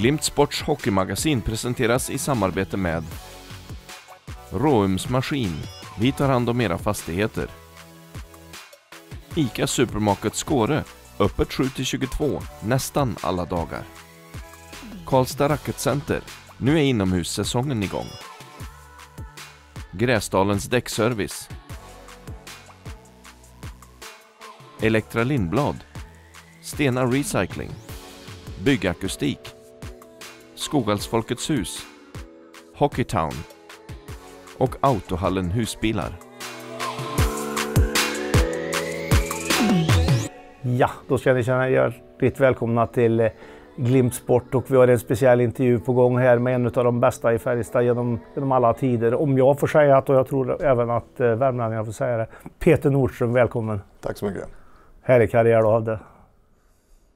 Glimt Sports hockeymagasin presenteras i samarbete med Råums Maskin. Vi tar hand om era fastigheter. ICA Supermarket Skåre. Öppet 7-22, nästan alla dagar. Karlstad Racketcenter. Nu är inomhussäsongen igång. Gräsdalens däckservice. Elektra Lindblad. Stena Recycling. Byggakustik Skoghallsfolkets hus, Hockeytown och Autohallen husbilar. Ja, då ska ni känna er hjärtligt välkomna till eh, Glimt Sport och vi har en speciell intervju på gång här med en av de bästa i Färjestad genom, genom alla tider. Om jag får säga det och jag tror även att eh, värmlänningarna får säga det. Peter Nordström, välkommen! Tack så mycket! Härlig karriär du hade!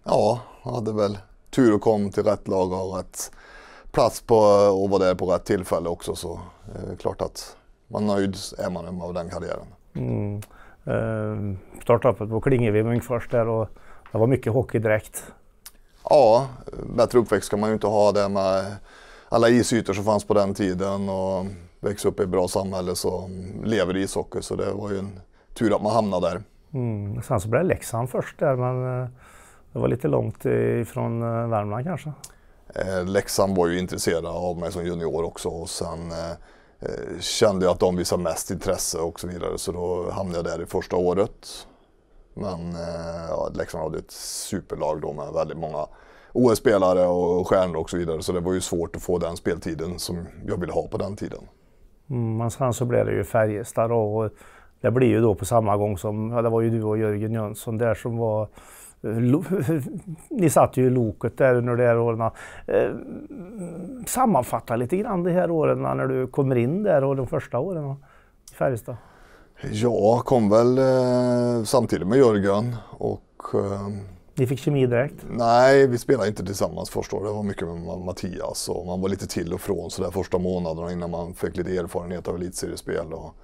Ja, jag hade väl tur och kom till rätt lag och rätt plats på att vara där på rätt tillfälle också så eh, klart att man nöjd är man av den karriären. Mm. Eh, startade på Klingevi först där och det var mycket hockey direkt. Ja, bättre uppväxt kan man ju inte ha det med alla isytor som fanns på den tiden och växa upp i ett bra samhälle som lever i ishockey så det var ju en tur att man hamnade där. Mm. Sen så blev det Leksand först där men eh, det var lite långt ifrån eh, Värmland kanske? Eh, Leksand var ju intresserade av mig som junior också och sen eh, eh, kände jag att de visade mest intresse och så vidare så då hamnade jag där i första året. Men eh, ja, Leksand hade ett superlag då med väldigt många OS-spelare och stjärnor och så vidare så det var ju svårt att få den speltiden som jag ville ha på den tiden. Mm, men sen så blev det ju Färjestad då och det blir ju då på samma gång som, ja, det var ju du och Jörgen Jönsson där som var Ni satt ju i loket där under de här åren. Eh, sammanfatta lite grann de här åren när du kommer in där och de första åren i Färjestad. Jag kom väl eh, samtidigt med Jörgen och... Eh, Ni fick kemi direkt? Nej, vi spelade inte tillsammans första året. Det var mycket med Mattias och man var lite till och från så där första månaderna innan man fick lite erfarenhet av elitseriespel. Och,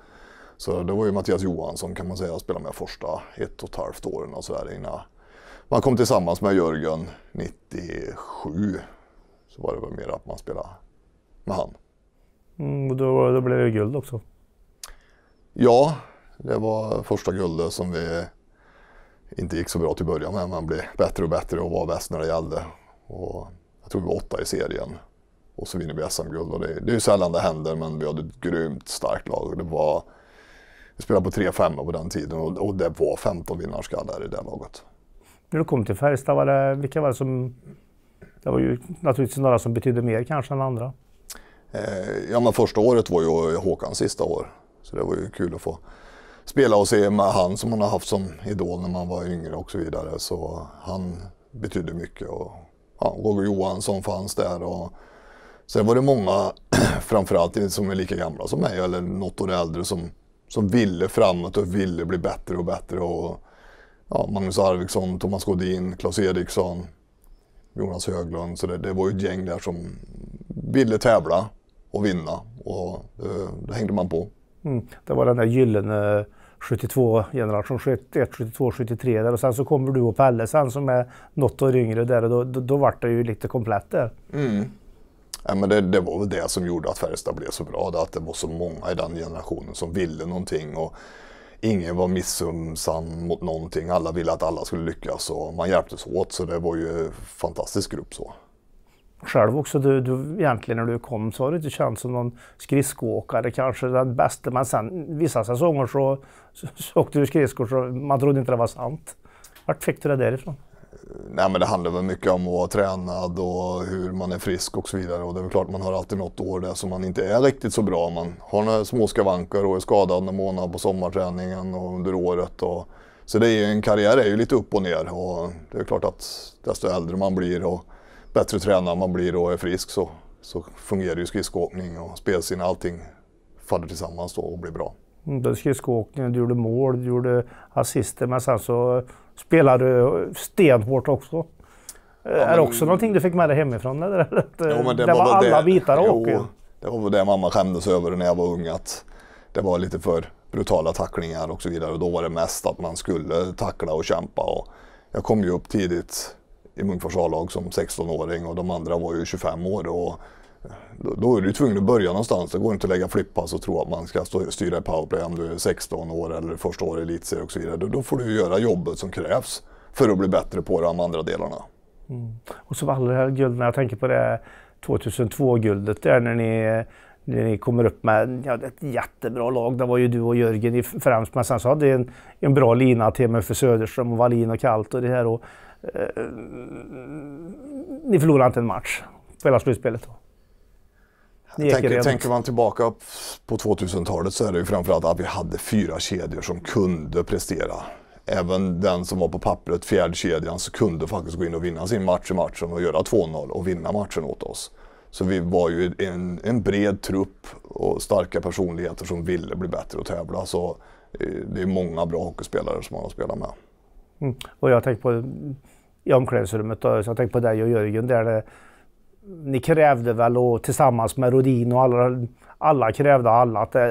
så det var ju Mattias Johansson kan man säga jag spelade med första ett och ett halvt åren och så där innan man kom tillsammans med Jörgen 97. Så var det väl mer att man spelade med han. Mm, och då, då blev det guld också? Ja, det var första guldet som vi inte gick så bra till början med. Man blev bättre och bättre och var bäst när det gällde. Och jag tror vi var åtta i serien. Och så vinner vi SM-guld. Det, det är ju sällan det händer, men vi hade ett grymt starkt lag. Det var, vi spelade på 3-5 på den tiden och, och det var 15 vinnarskallar i det laget. När du kom till Färjestad, var det, vilka var det som... Det var ju naturligtvis några som betydde mer kanske än andra. Eh, ja, men första året var ju Håkans sista år. Så det var ju kul att få spela och se med han som man har haft som idol när man var yngre och så vidare. Så han betydde mycket. Och, ja, Roger Johansson fanns där. Och, sen var det många, framförallt som är lika gamla som mig eller något år äldre, som, som ville framåt och ville bli bättre och bättre. Och, ja, Magnus Arvidsson, Thomas Godin, Claes Eriksson, Jonas Höglund. Så det, det, var ju ett gäng där som ville tävla och vinna och eh, då hängde man på. Mm. Det var den där gyllene 72 generationen 71, 72, 73 där och sen så kommer du och Pelle sen som är något år yngre där och då, då, då vart det ju lite komplett där. Mm. Ja, men det, det, var väl det som gjorde att Färjestad blev så bra, det att det var så många i den generationen som ville någonting. Och ingen var missunnsam mot någonting. Alla ville att alla skulle lyckas och man hjälptes åt. Så det var ju en fantastisk grupp så. Själv också, du, du, egentligen när du kom så har du inte känt som någon skridskoåkare kanske den bästa. Men sen vissa säsonger så, så, så åkte du skridskor så man trodde inte det var sant. Vart fick du det därifrån? nej men det handlar väl mycket om att vara tränad och hur man är frisk och så vidare. Och det är väl klart man har alltid något år där som man inte är riktigt så bra. Man har några små skavanker och är skadad någon månad på sommarträningen och under året. Och, så det är ju, en karriär är ju lite upp och ner och det är klart att desto äldre man blir och bättre tränad man blir och är frisk så, så fungerar ju skridskoåkning och spelsinne, allting faller tillsammans då och blir bra. Både mm, skridskoåkningen, du gjorde mål, du gjorde assister, men sen så spelade du stenhårt också. Ja, är det också någonting du fick med dig hemifrån? Eller? Ja, det, det, var, var alla det, bitar jo, åker. Det var väl det mamma skämdes över när jag var ung, att det var lite för brutala tacklingar och så vidare. Och då var det mest att man skulle tackla och kämpa. Och jag kom ju upp tidigt i Munkfors A-lag som 16-åring och de andra var ju 25 år. Och då, då är du tvungen att börja någonstans. Det går inte att lägga flippas och tro att man ska stå, styra i powerplay om du är 16 år eller första året i Elitserien och så vidare. Då, då, får du göra jobbet som krävs för att bli bättre på de andra delarna. Mm. Och som alla guld, när jag tänker på det 2002-guldet där när ni när ni kommer upp med ja, ett jättebra lag. Det var ju du och Jörgen i främst, men sen så hade en, en bra lina till med för Söderström och Wallin och Kalt och det här. Och, eh, ni förlorade inte en match på hela slutspelet. Då. Tänker, tänker, man tillbaka på 2000-talet så är det ju framförallt att vi hade fyra kedjor som kunde prestera. Även den som var på pappret, fjärdekedjan, så kunde faktiskt gå in och vinna sin match i matchen och göra 2-0 och vinna matchen åt oss. Så vi var ju en, en, bred trupp och starka personligheter som ville bli bättre och tävla. Så eh, det är många bra hockeyspelare som man har spelat med. Mm. Och jag tänkte på i omklädningsrummet, då, så jag tänkte på dig och Jörgen där. Det, ni krävde väl och tillsammans med Rodin och alla, alla krävde alla att eh,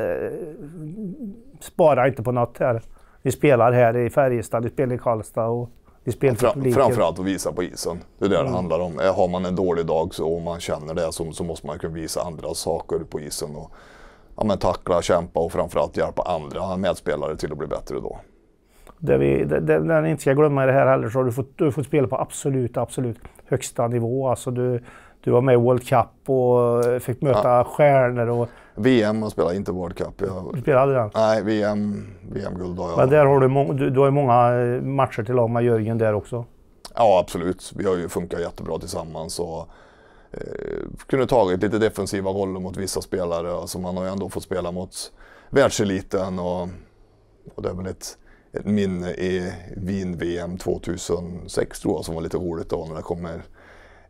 spara inte på något här. Vi spelar här i Färjestad, vi spelar i Karlstad och vi spelar för publiken. Framförallt att visa på isen. Det är det mm. det handlar om. Eh, har man en dålig dag så, och man känner det så, så måste man kunna visa andra saker på isen. Och, ja, men tackla, kämpa och framförallt hjälpa andra medspelare till att bli bättre då. Det vi det, det, det, inte ska glömma i det här heller så har du fått, du fått spela på absolut, absolut högsta nivå. Alltså du, du var med i World Cup och fick möta ja. stjärnor. Och... VM man spelade inte World Cup. Jag... Du spelade den? Nej, VM, VM-guld har jag. Men där har du, du, du har ju många eh, matcher till lag med Jörgen där också. Ja, absolut. Vi har ju funkat jättebra tillsammans. Och, eh, kunde tagit lite defensiva roller mot vissa spelare. Alltså man har ju ändå fått spela mot världseliten och, och det är väl ett, ett minne i Wien-VM 2006 tror jag som var lite roligt då när det kommer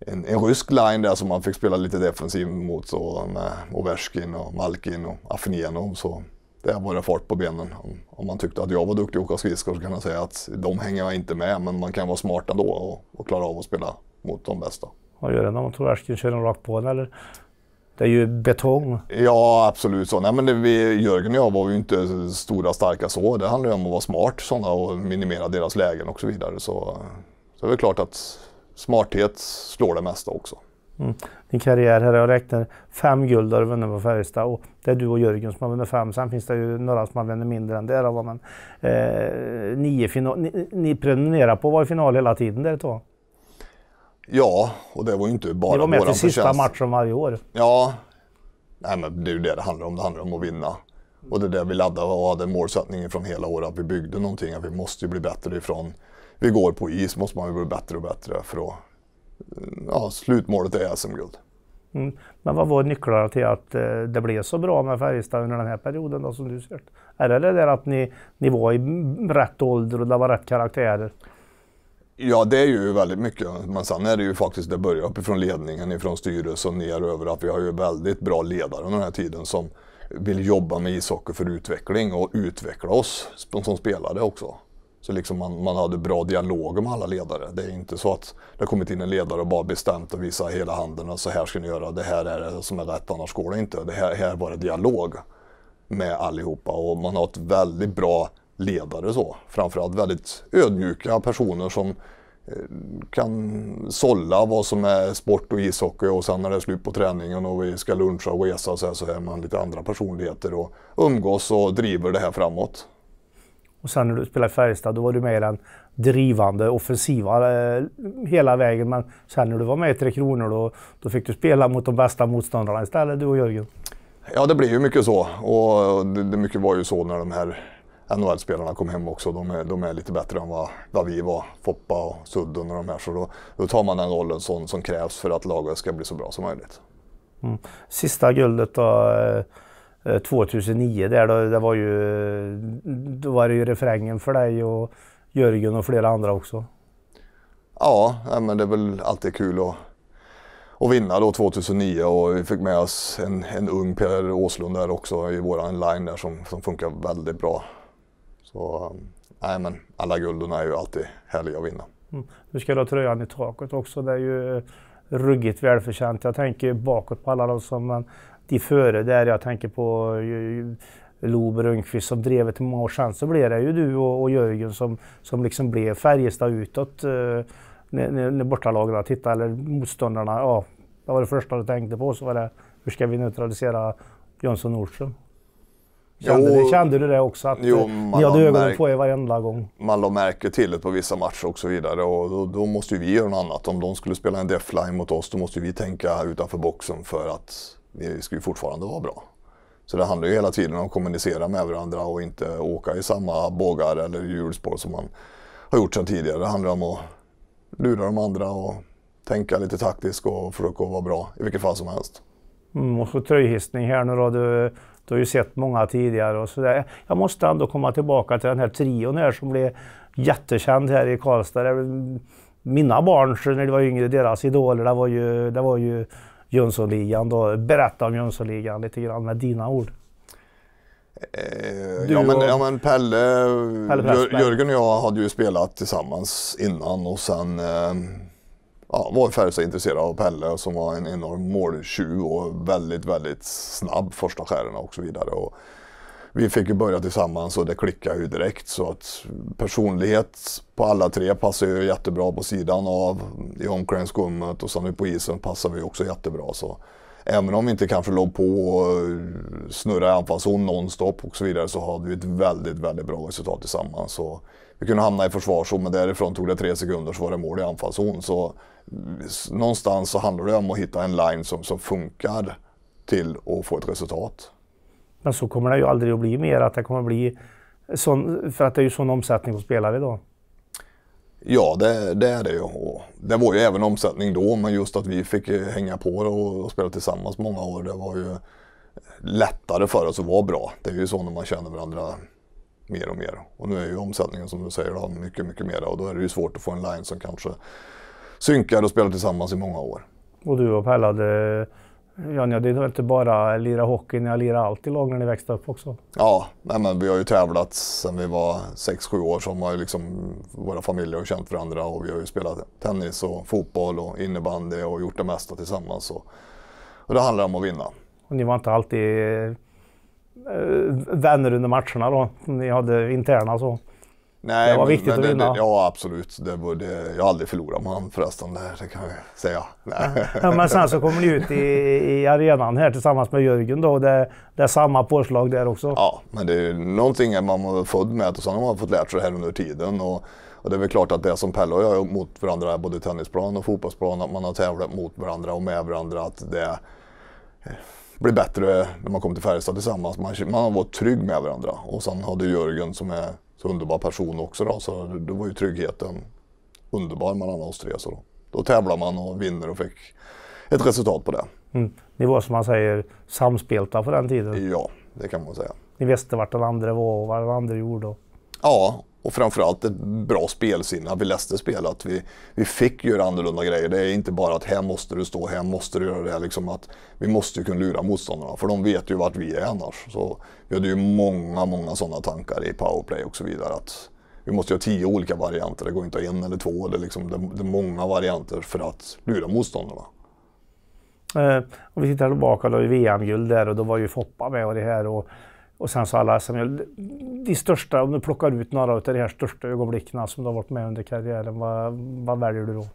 en, en rysk line där som man fick spela lite defensiv mot. Så med Ovechkin, och Malkin och Afinianov. Så där var det fart på benen. Om, man tyckte att jag var duktig att åka skridskor så kan jag säga att de hänger jag inte med, men man kan vara smart ändå och, och klara av att spela mot de bästa. Vad gör det när man tror Ovechkin kör en rakt på en, eller? Det är ju betong. Ja, absolut. så. Nej, men det, vi, Jörgen och jag var ju inte stora starka så. Det handlar ju om att vara smart sådana och minimera deras lägen och så vidare. Så, så det är väl klart att smarthet slår det mesta också. Mm. Din karriär här, jag räknar fem guld har du vunnit på Färjestad och det är du och Jörgen som har vunnit fem. Sen finns det ju några som har vunnit mindre än det. Då, men, eh, nio final, ni, ni prenumererar på vara i final hela tiden där ett tag. Ja, och det var ju inte bara våran förtjänst. Ni var med till sista matchen varje år. Ja. Nej, men det är ju det det handlar om. Det handlar om att vinna. Och det är det vi laddade och hade målsättningen från hela året, att vi byggde någonting, att vi måste ju bli bättre ifrån vi går på is måste man ju bli bättre och bättre för att eh, ja, slutmålet är SM-guld. Mm. Men vad var nycklarna till att eh, det blev så bra med Färjestad under den här perioden då, som du ser Är det det där att ni, ni var i rätt ålder och det var rätt karaktärer? Ja, det är ju väldigt mycket. Men sen är det ju faktiskt, det börjar uppifrån ledningen, ifrån styrelsen ner över att vi har ju väldigt bra ledare under den här tiden som vill jobba med ishockey för utveckling och utveckla oss som spelare också. Så liksom man, man, hade bra dialog med alla ledare. Det är inte så att det har kommit in en ledare och bara bestämt och visat hela handen och så här ska ni göra, det här är det som är rätt, annars går det inte. Det här, här var det dialog med allihopa och man har ett väldigt bra ledare så. Framförallt väldigt ödmjuka personer som eh, kan sålla vad som är sport och ishockey och sen när det är slut på träningen och vi ska luncha och resa så är man lite andra personligheter och umgås och driver det här framåt. Och sen när du spelade i Färjestad då var du med i den drivande, offensiva eh, hela vägen. Men sen när du var med i Tre Kronor då, då fick du spela mot de bästa motståndarna istället, du och Jörgen. Ja, det blev ju mycket så. Och det, det mycket var ju så när de här NHL-spelarna kom hem också. De är, de är lite bättre än vad, vad vi var, Foppa och Sudden och de här. Så då, då tar man den rollen som, som, krävs för att laget ska bli så bra som möjligt. Mm. Sista guldet då. Eh, 2009 eh, där, då, det var ju, då var det ju refrängen för dig och Jörgen och flera andra också. Ja, men det är väl alltid kul att, att vinna då 2009 och vi fick med oss en, en ung Per Åslund där också i våran line där som, som funkar väldigt bra. Så nej men alla gulden är ju alltid härliga att vinna. Mm. Du ska ha tröjan i taket också, det är ju eh, ruggigt välförtjänt. Jag tänker bakåt på alla de som man i före där. Jag tänker på Lober Rönnqvist som drev det ett mål. Sen så blev det ju du och, och Jörgen som, som liksom blev Färjestad utåt eh, när, när, när bortalagarna tittade, eller motståndarna. Ja, det var det första du tänkte på. Så var det, hur ska vi neutralisera Jönsson Nordström? Kände, du, kände du det också? Att jo, eh, ni hade ögonen på er varenda gång? Man lade märke till det på vissa matcher och så vidare. Och då, då måste ju vi göra något annat. Om de skulle spela en defline mot oss, då måste vi tänka utanför boxen för att vi ska ju fortfarande vara bra. Så det handlar ju hela tiden om att kommunicera med varandra och inte åka i samma bågar eller hjulspår som man har gjort sedan tidigare. Det handlar om att lura de andra och tänka lite taktiskt och försöka vara bra i vilket fall som helst. Mm, och så tröjhissning här nu då. Du, du har ju sett många tidigare och sådär. Jag måste ändå komma tillbaka till den här trion här som blev jättekänd här i Karlstad. Mina barn när de var yngre, deras idoler, det var ju, det var ju Jönssonligan. Då. Berätta om Jönssonligan lite grann med dina ord. Eh, ja, men, ja, men, Pelle, Pelle Pressberg. Jörgen och jag hade ju spelat tillsammans innan och sen eh, ja, var Färjestad intresserad av Pelle som var en enorm måltjuv och väldigt, väldigt snabb första skären och så vidare. Och, vi fick ju börja tillsammans och det klickade ju direkt. Så att personlighet på alla tre passar ju jättebra på sidan av i omklädningsrummet och sen på isen passar vi också jättebra. Så även om vi inte kanske låg på och snurrade i anfallszon nonstop och så vidare så hade vi ett väldigt, väldigt bra resultat tillsammans. Så vi kunde hamna i försvarszon men därifrån tog det tre sekunder så var det mål i anfallszon. Så någonstans så handlar det om att hitta en line som, som funkar till att få ett resultat. Men så kommer det ju aldrig att bli mer, att det kommer att bli sån, för att det är ju sån omsättning på spelare idag. Ja, det, det är det ju. det var ju även omsättning då, men just att vi fick hänga på och, och spela tillsammans många år, det var ju lättare för oss att vara bra. Det är ju så när man känner varandra mer och mer. Och nu är ju omsättningen som du säger då, mycket, mycket mer och då är det ju svårt att få en line som kanske synkar och spelar tillsammans i många år. Och du och Pelle hade Janja, det var inte bara lira hockey, ni har lirat allt i lag när ni växte upp också? Ja, nej men vi har ju tävlat sedan vi var 6-7 år, så har liksom, våra familjer har känt varandra och vi har ju spelat tennis och fotboll och innebandy och gjort det mesta tillsammans. Och, och det handlar om att vinna. Och ni var inte alltid eh, vänner under matcherna då? Ni hade interna så? Nej, det var viktigt men, att vinna. Det, ja, absolut. Det det, jag har aldrig förlorat med honom förresten, det, det kan jag säga. Ja, men sen så kommer ni ut i, i, arenan här tillsammans med Jörgen då. Det, det är samma påslag där också. Ja, men det är någonting man var född med och sen har man fått lära sig det här under tiden. Och, och det är väl klart att det som Pelle och jag har mot varandra, både tennisplan och fotbollsplan, att man har tävlat mot varandra och med varandra, att det blir bättre när man kommer till Färjestad tillsammans. Man, man har varit trygg med varandra. Och sen har du Jörgen som är så underbar person också. Då, så då var ju tryggheten underbar mellan oss tre. Så då. då tävlar man och vinner och fick ett resultat på det. Mm. Ni var som man säger samspelta på den tiden? Ja, det kan man säga. Ni visste vart den andra var och vad den andra gjorde? Ja, och framförallt ett bra spelsinne, att vi läste spel, att vi, vi fick göra annorlunda grejer. Det är inte bara att här måste du stå, här måste du göra det. Liksom att vi måste ju kunna lura motståndarna, för de vet ju vart vi är annars. Så vi hade ju många, många sådana tankar i powerplay och så vidare. Att vi måste ju ha tio olika varianter, det går inte att ha en eller två. Det är, liksom, det är många varianter för att lura motståndarna. Eh, om vi tittar tillbaka då i VM-guld där och då var ju Foppa med och det här. Och och sen så alla SML, de största, om du plockar ut några av de här största ögonblicken som du har varit med under karriären, vad, vad väljer du då?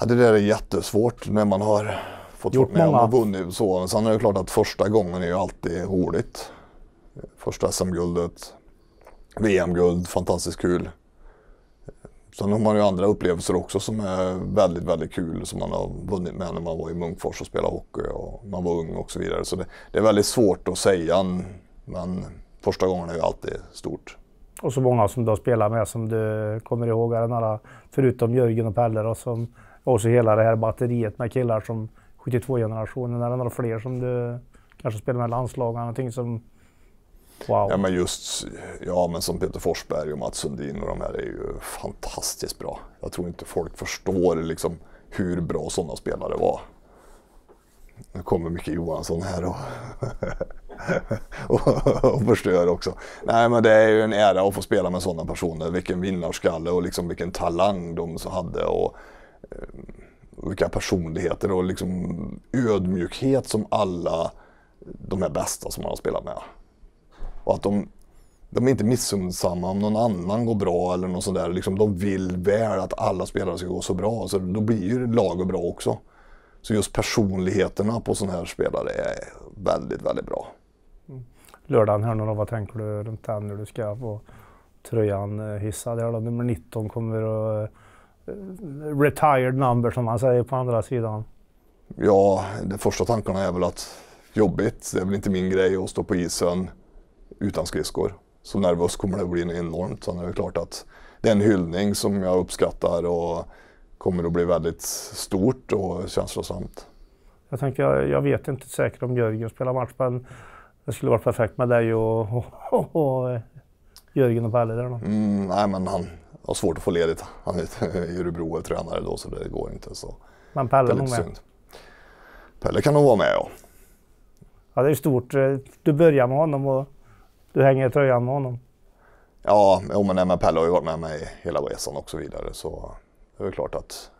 Ja, det där är jättesvårt när man har fått Gjort vara med många. och vunnit. Så. Sen är det klart att första gången är ju alltid roligt. Första SM-guldet, VM-guld, fantastiskt kul. Sen har man ju andra upplevelser också som är väldigt, väldigt kul som man har vunnit med när man var i Munkfors och spelade hockey och man var ung och så vidare. Så det, det är väldigt svårt att säga men första gången är ju alltid stort. Och så många som du har spelat med som du kommer ihåg, är några, förutom Jörgen och Pelle då, som, och så hela det här batteriet med killar som 72-generationen. Är det några fler som du kanske spelar med landslagen? Någonting som... Wow. Ja, men just ja, men som Peter Forsberg och Mats Sundin och de här är ju fantastiskt bra. Jag tror inte folk förstår liksom hur bra sådana spelare var. Nu kommer Micke Johansson här och, och, och förstör också. Nej, men det är ju en ära att få spela med sådana personer. Vilken vinnarskalle och liksom vilken talang de hade. Och, eh, vilka personligheter och liksom ödmjukhet som alla de här bästa som man har spelat med. Och att de, de är inte missundsamma om någon annan går bra eller något sådär. Liksom de vill väl att alla spelare ska gå så bra. Så då blir ju laget bra också. Så just personligheterna på sådana här spelare är väldigt, väldigt bra. Lördagen här nu då, vad tänker du runt den när du ska få tröjan eh, hissad? Här då, nummer 19 kommer att uh, retired number som man säger på andra sidan. Ja, de första tankarna är väl att jobbigt, det är väl inte min grej att stå på isen utan skridskor. Så nervös kommer det att bli enormt. Sen är det klart att det är en hyllning som jag uppskattar och kommer att bli väldigt stort och känslosamt. Jag tänker, jag, vet inte säkert om Jörgen spelar match, men det skulle varit perfekt med dig och, och, och, och eh, Jörgen och Pelle där Mm, nej, men han har svårt att få ledigt. Han är i Örebro och tränare då, så det går inte. Så. Men Pelle är nog med? Pelle kan nog vara med, ja. Ja, det är stort. Eh, du börjar med honom och du hänger tröjan med honom. Ja, men Pelle har ju varit med mig hela resan och så vidare. Så det är klart att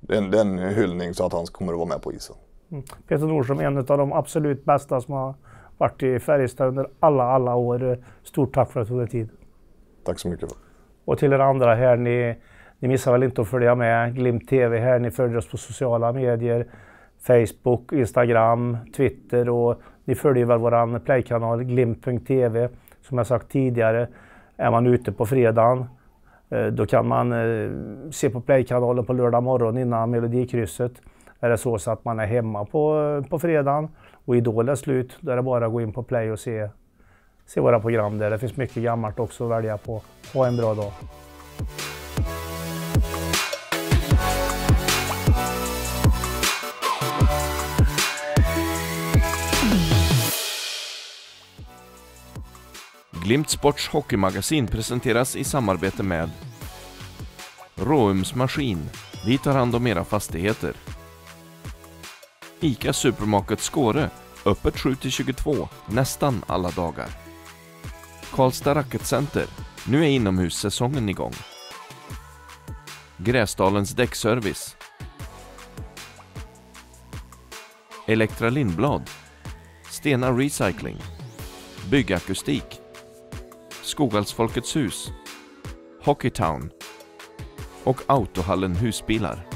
det är en hyllning så att han kommer att vara med på isen. Mm. Peter Nordström är en av de absolut bästa som har varit i Färjestad under alla, alla år. Stort tack för att du tog dig tid. Tack så mycket. Och till er andra här, ni, ni missar väl inte att följa med Glimt TV här. Ni följer oss på sociala medier, Facebook, Instagram, Twitter och ni följer väl vår playkanal glimt.tv. Som jag sagt tidigare, är man ute på fredagen Eh, då kan man eh, se på Play-kanalen på lördag morgon innan Melodikrysset. Är det så, så att man är hemma på, eh, på fredagen och Idol är slut, då är det bara att gå in på Play och se, se våra program där. Det finns mycket gammalt också att välja på. Ha en bra dag! Glimt Sports hockeymagasin presenteras i samarbete med Råums Maskin. Vi tar hand om era fastigheter. ICA Supermarket Skåre. Öppet 7-22, nästan alla dagar. Karlstad Racketcenter. Nu är inomhussäsongen igång. Gräsdalens däckservice. Elektra Lindblad. Stena Recycling. Byggakustik. Skoghallsfolkets hus, Hockeytown och Autohallen Husbilar.